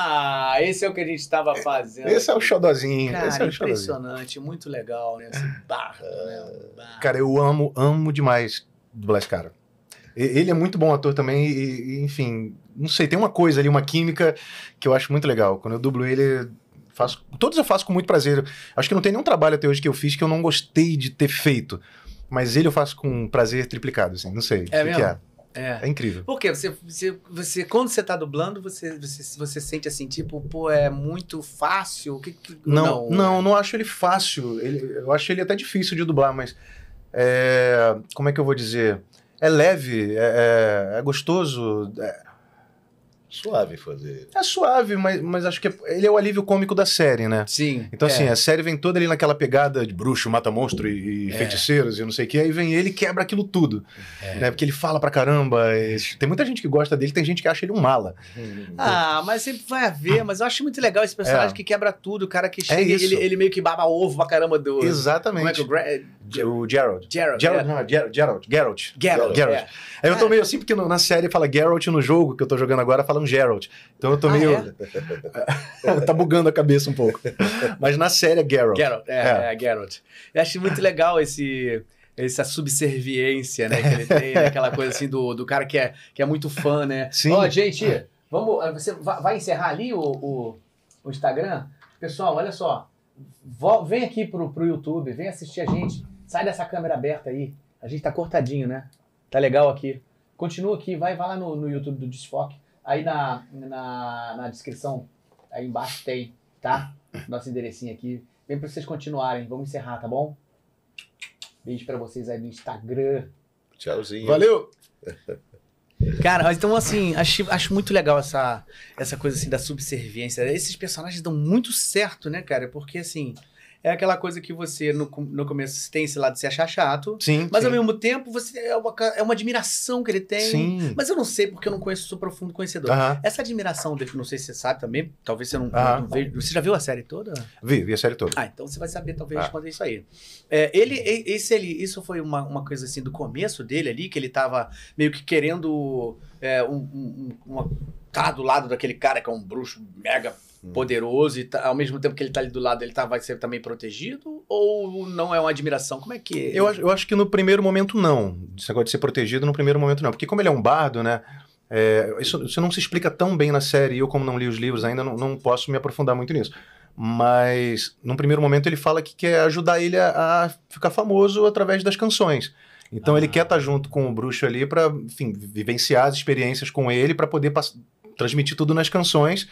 Ah, esse é o que a gente estava é, fazendo. Esse é o xodozinho. Cara, esse é o impressionante, xodozinho. muito legal, né? Esse assim, barra, né? Ah, barra. Cara, eu amo, amo demais o Black Cara. Ele é muito bom ator também, e, enfim, não sei, tem uma coisa ali, uma química que eu acho muito legal. Quando eu dublo ele, faço, todos eu faço com muito prazer. Acho que não tem nenhum trabalho até hoje que eu fiz que eu não gostei de ter feito. Mas ele eu faço com prazer triplicado, assim, não sei. É que mesmo? Que é. É, é incrível. Porque você, você, você, quando você tá dublando, você, você, você sente assim, tipo, pô, é muito fácil? Que, que... Não, não, não, é... não, acho ele fácil. Ele, eu acho ele até difícil de dublar, mas. É, como é que eu vou dizer? É leve, é, é, é gostoso. É, suave fazer. É suave, mas, mas acho que é, ele é o alívio cômico da série, né? Sim. Então, assim, é. assim, a série vem toda ali naquela pegada de bruxo, mata monstro e, e é. feiticeiros e não sei o que, aí vem ele e quebra aquilo tudo. É. Né? Porque ele fala pra caramba. É, tem muita gente que gosta dele, tem gente que acha ele um mala. Hum. Ah, mas sempre vai haver, mas eu acho muito legal esse personagem é. que quebra tudo, o cara que chega e ele, ele, meio que baba ovo pra caramba do. Exatamente. Como é que o, o Gerald. Gerald. Gerald, não, Gerald. Gerald. Gerald. Gerald. Aí eu tô meio assim, porque no, na série fala Gerald no jogo que eu tô jogando agora, falando Geralt. Então eu tô ah, meio. É? tá bugando a cabeça um pouco. Mas na série é Geralt. Geralt, é, é. é Geralt. Eu acho muito legal esse essa subserviência, né, que ele tem, né, aquela coisa assim do, do cara que é, que é muito fã, né? Sim. Ó, oh, gente, vamos, você vai encerrar ali o, o, o Instagram? Pessoal, olha só, vem aqui pro, pro YouTube, vem assistir a gente, sai dessa câmera aberta aí, a gente tá cortadinho, né? Tá legal aqui. Continua aqui, vai, vai lá no, no YouTube do Desfoque, Aí na, na, na descrição, aí embaixo tem, tá? Nosso enderecinho aqui. Vem pra vocês continuarem. Vamos encerrar, tá bom? Beijo pra vocês aí no Instagram. Tchauzinho. Valeu! Cara, então assim, acho, acho muito legal essa, essa coisa assim da subserviência. Esses personagens dão muito certo, né, cara? Porque assim, é aquela coisa que você, no, no começo, tem esse lado de se achar chato. Sim. Mas sim. ao mesmo tempo, você é uma, é uma admiração que ele tem. Sim. Mas eu não sei, porque eu não conheço, sou profundo conhecedor. Uh -huh. Essa admiração dele, não sei se você sabe também, talvez você não, uh -huh. não veja. Você já viu a série toda? Vi, vi a série toda. Ah, então você vai saber, talvez, responder ah. é isso aí. É, ele, esse, ele, isso foi uma, uma coisa assim do começo dele ali, que ele tava meio que querendo. É, um, um, uma, tá do lado daquele cara que é um bruxo mega Hum. poderoso e tá, ao mesmo tempo que ele está ali do lado, ele tá, vai ser também protegido? Ou não é uma admiração? Como é que. Eu, eu acho que no primeiro momento não. Esse negócio de ser protegido no primeiro momento não. Porque como ele é um bardo, né? É, isso, isso não se explica tão bem na série. Eu, como não li os livros ainda, não, não posso me aprofundar muito nisso. Mas, num primeiro momento, ele fala que quer ajudar ele a, a ficar famoso através das canções. Então, ah. ele quer estar tá junto com o bruxo ali para, enfim, vivenciar as experiências com ele, para poder transmitir tudo nas canções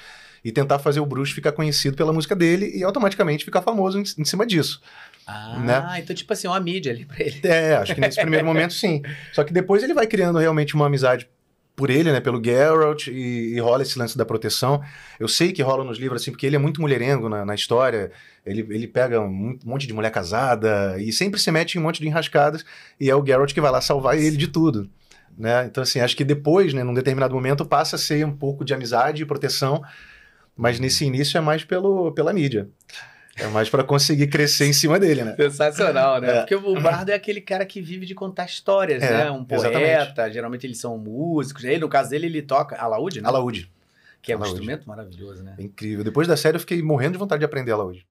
e tentar fazer o Bruce ficar conhecido pela música dele e automaticamente ficar famoso em, em cima disso. Ah, né? então tipo assim, uma mídia ali pra ele. É, acho que nesse primeiro momento sim. Só que depois ele vai criando realmente uma amizade por ele, né, pelo Geralt, e, e, rola esse lance da proteção. Eu sei que rola nos livros, assim, porque ele é muito mulherengo na, na história, ele, ele pega um, um monte de mulher casada e sempre se mete em um monte de enrascadas, e é o Geralt que vai lá salvar ele de tudo. Né? Então, assim, acho que depois, né, num determinado momento, passa a ser um pouco de amizade e proteção, mas nesse início é mais pelo, pela mídia. É mais para conseguir crescer em cima dele, né? Sensacional, né? É. Porque o bardo é aquele cara que vive de contar histórias, é, né? Um poeta, exatamente. geralmente eles são músicos. Ele, no caso dele, ele toca alaúde, né? Alaúde. Que é alaúde. um instrumento maravilhoso, né? É incrível. Depois da série eu fiquei morrendo de vontade de aprender alaúde.